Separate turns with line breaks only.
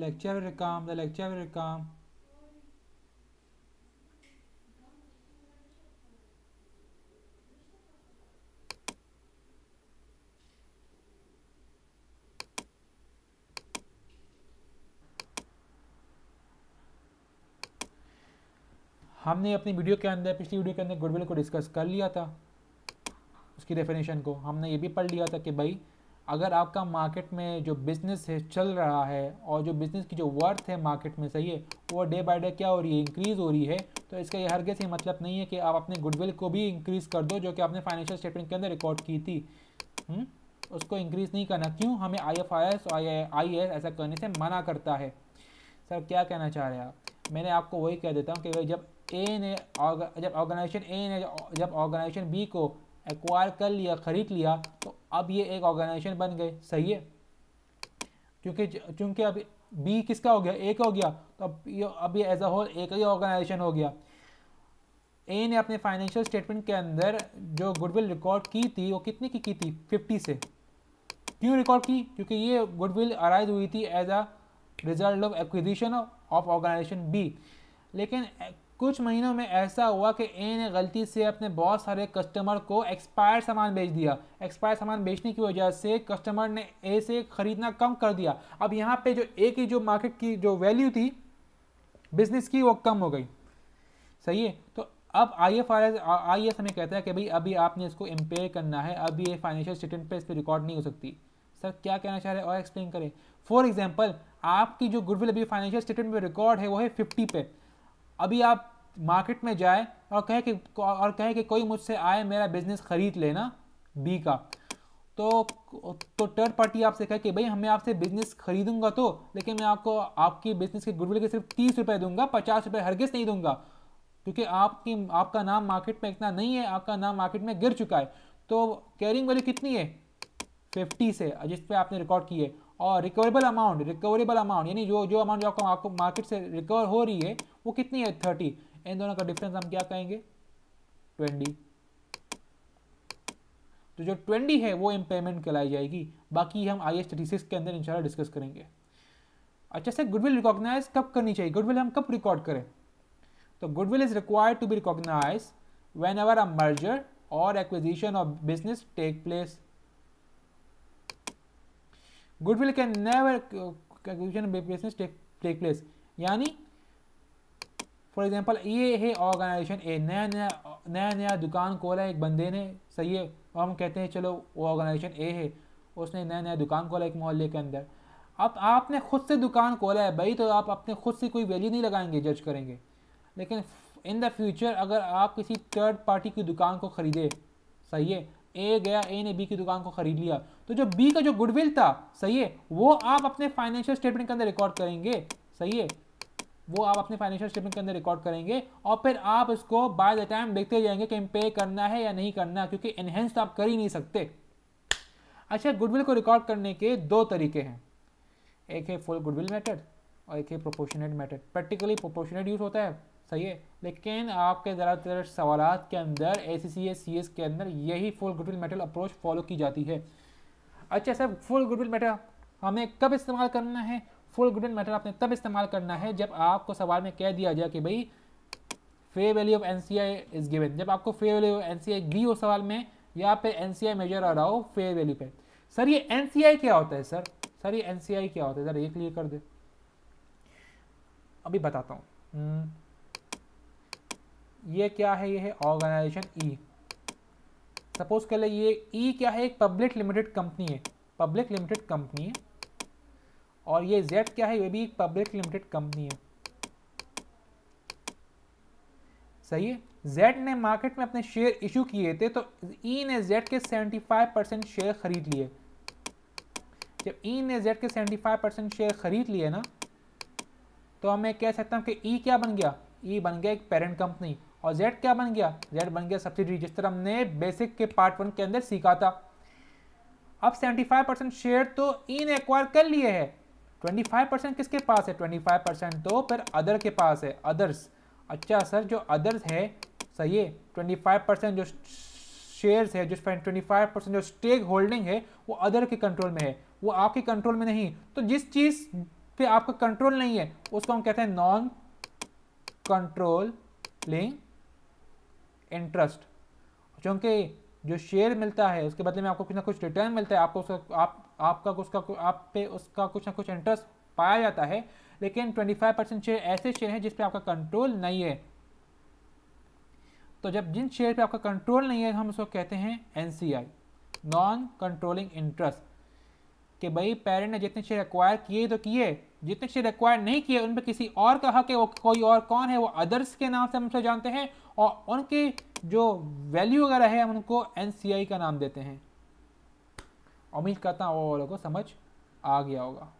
lecture will come, the lecture will come. हमने अपनी video के अंदर पिछली वीडियो के अंदर गुडविल को डिस्कस कर लिया था उसकी डेफिनेशन को हमने ये भी पढ़ लिया था कि भाई अगर आपका मार्केट में जो बिज़नेस है चल रहा है और जो बिज़नेस की जो वर्थ है मार्केट में सही है वो डे बाय डे क्या हो रही है इंक्रीज़ हो रही है तो इसका यह हरगे से मतलब नहीं है कि आप अपने गुडविल को भी इंक्रीज़ कर दो जो कि आपने फाइनेंशियल स्टेटमेंट के अंदर रिकॉर्ड की थी हुँ? हम्म? उसको इंक्रीज़ नहीं करना क्यों हमें I F I S I S ऐसा करने से मना करता है सर क्या कहना चाह रहे हैं आप मैंने आपको वही कह देता हूँ कि भाई जब ए ने जब ऑर्गेनाइजेशन ए ने जब ऑर्गेनाइजेशन बी को एक्वायर कर लिया ख़रीद लिया तो अब ये एक ऑर्गेनाइजेशन बन गए सही है क्योंकि चूँकि अब बी किसका हो गया ए का हो गया तो अब ये अब ये एज अ होल एक ही ऑर्गेनाइजेशन हो गया ए ने अपने फाइनेंशियल स्टेटमेंट के अंदर जो गुडविल रिकॉर्ड की थी वो कितने की की थी फिफ्टी से क्यों रिकॉर्ड की क्योंकि ये गुडविल अराइज हुई थी as a result of acquisition of organisation B लेकिन कुछ महीनों में ऐसा हुआ कि ए ने गलती से अपने बहुत सारे कस्टमर को एक्सपायर सामान बेच दिया एक्सपायर सामान बेचने की वजह से कस्टमर ने ए से ख़रीदना कम कर दिया अब यहाँ पे जो ए की जो मार्केट की जो वैल्यू थी बिजनेस की वो कम हो गई सही है तो अब I F R S I S हमें कहता है कि भाई अभी आपने इसको इम्पेयर करना है अभी ये फाइनेंशियल स्टेटमेंट पे इस पर रिकॉर्ड नहीं हो सकती सर क्या कहना चाह रहे हैं और एक्सप्लेन करें फॉर एग्जाम्पल आपकी जो गुडविल अभी फाइनेंशियल स्टेटमेंट पर रिकॉर्ड है वो है फिफ्टी पे अभी आप मार्केट में जाए और कहे कि और कहे कि कोई मुझसे आए मेरा बिजनेस खरीद लेना बी का तो तो थर्ड पार्टी आपसे कहे कि भाई हमें आपसे बिजनेस खरीदूंगा तो लेकिन मैं आपको आपकी बिजनेस के गुडविल के सिर्फ तीस रुपये दूंगा पचास रुपये हरगिज नहीं दूंगा क्योंकि आपकी आपका नाम मार्केट में इतना नहीं है आपका नाम मार्केट में गिर चुका है तो कैरिंग वैल्यू कितनी है फिफ्टी से जिस पे आपने रिकॉर्ड की है और रिकवरेबल अमाउंट रिकवरेबल अमाउंट यानी जो जो अमाउंट जो आपको आपको मार्केट से रिकवर हो रही है वो कितनी है थर्टी इन दोनों का डिफरेंस हम क्या कहेंगे ट्वेंटी तो जो ट्वेंटी है वो इम्पेमेंट कहलाई जाएगी बाकी हम आई एस सिक्स के अंदर इंशाल्लाह डिस्कस करेंगे अच्छा सर गुडविल रिकॉग्नाइज कब करनी चाहिए गुडविल हम कब रिकॉर्ड करें तो goodwill is required to be recognise whenever a merger और acquisition of business take place goodwill can never acquisition business take place यानी फॉर एग्जांपल ये है ऑर्गेनाइजेशन ए नया नया नया नया दुकान खोला एक बंदे ने सही है और हम कहते हैं चलो वो ऑर्गेनाइजेशन ए है उसने नया नया दुकान खोला एक मोहल्ले के अंदर अब आपने खुद से दुकान खोला है भाई तो आप अपने खुद से कोई वैल्यू नहीं लगाएंगे जज करेंगे लेकिन इन द फ्यूचर अगर आप किसी थर्ड पार्टी की दुकान को ख़रीदे सही है ए गया ए ने बी की दुकान को ख़रीद लिया तो जो बी का जो गुडविल था सही है वो आप अपने फाइनेंशियल स्टेटमेंट के अंदर रिकॉर्ड करेंगे सही है वो आप अपने फाइनेंशियल स्टेटमेंट के अंदर रिकॉर्ड करेंगे और फिर आप इसको बाय द टाइम देखते जाएंगे कि पे करना है या नहीं करना क्योंकि एनहेंस तो आप कर ही नहीं सकते अच्छा गुडविल को रिकॉर्ड करने के दो तरीके हैं एक है फुल गुडविल मेथड और एक है proportionate method practically proportionate use होता है सही है लेकिन आपके ज़्यादातर सवाल के अंदर ए सी के अंदर यही full goodwill method approach follow की जाती है अच्छा सर फुल गुडविल मैटर हमें कब इस्तेमाल करना है फुल गुडविल मैटर आपने तब इस्तेमाल करना है जब आपको सवाल में कह दिया जाए कि भाई fair value of N I is given जब आपको फे वैल्यू ऑफ एन दी हो सवाल में या पे एन सी आई मेजर आ रहा हो फेयर वैल्यू पे सर ये एन सी आई क्या होता है सर सर ये एन क्या होता है सर ये क्लियर कर दे अभी बताता हूँ हम्म। ये क्या है ये है ऑर्गेनाइजेशन ई e. सपोज कर ले ये ई e क्या है एक पब्लिक लिमिटेड कंपनी है पब्लिक लिमिटेड कंपनी है और ये जेड क्या है ये भी एक पब्लिक लिमिटेड कंपनी है सही है जेड ने मार्केट में अपने शेयर इशू किए थे तो ई e ने जेड के 75 परसेंट शेयर खरीद लिए जब ई e ने जेड के 75 परसेंट शेयर खरीद लिए ना तो हमें कह सकता हूँ कि ई e क्या बन गया ई e बन गया एक पेरेंट कंपनी और जेड क्या बन गया जेड बन गया सब्सिडी जिस तरह हमने बेसिक के पार्ट वन के अंदर सीखा था अब 75 परसेंट शेयर तो इन एक्वायर कर लिए है 25 परसेंट किसके पास है 25 परसेंट तो फिर अदर के पास है अदर्स अच्छा सर जो अदर्स है सही है 25 परसेंट जो शेयर्स है जो 25 परसेंट जो स्टेक होल्डिंग है वो अदर के कंट्रोल में है वो आपके कंट्रोल में नहीं तो जिस चीज़ पे आपका कंट्रोल नहीं है उसको हम कहते हैं नॉन कंट्रोलिंग इंटरेस्ट क्योंकि जो शेयर मिलता है उसके बदले में आपको कुछ ना कुछ रिटर्न मिलता है आपको उसका आप आपका उसका आप पे उसका कुछ ना कुछ इंटरेस्ट पाया जाता है लेकिन 25 परसेंट शेयर ऐसे शेयर हैं जिस पे आपका कंट्रोल नहीं है तो जब जिन शेयर पे आपका कंट्रोल नहीं है हम उसको कहते हैं एन नॉन कंट्रोलिंग इंटरेस्ट कि भाई पेरेंट ने जितने शेयर एक्वायर किए तो किए जितने शेयर एक्वायर नहीं किए उन पर किसी और का हक है वो कोई और कौन है वो अदर्स के नाम से हम उसे जानते हैं और उनके जो वैल्यू वगैरह है हम उनको एन का नाम देते हैं उम्मीद करता हूँ वो लोगों को समझ आ गया होगा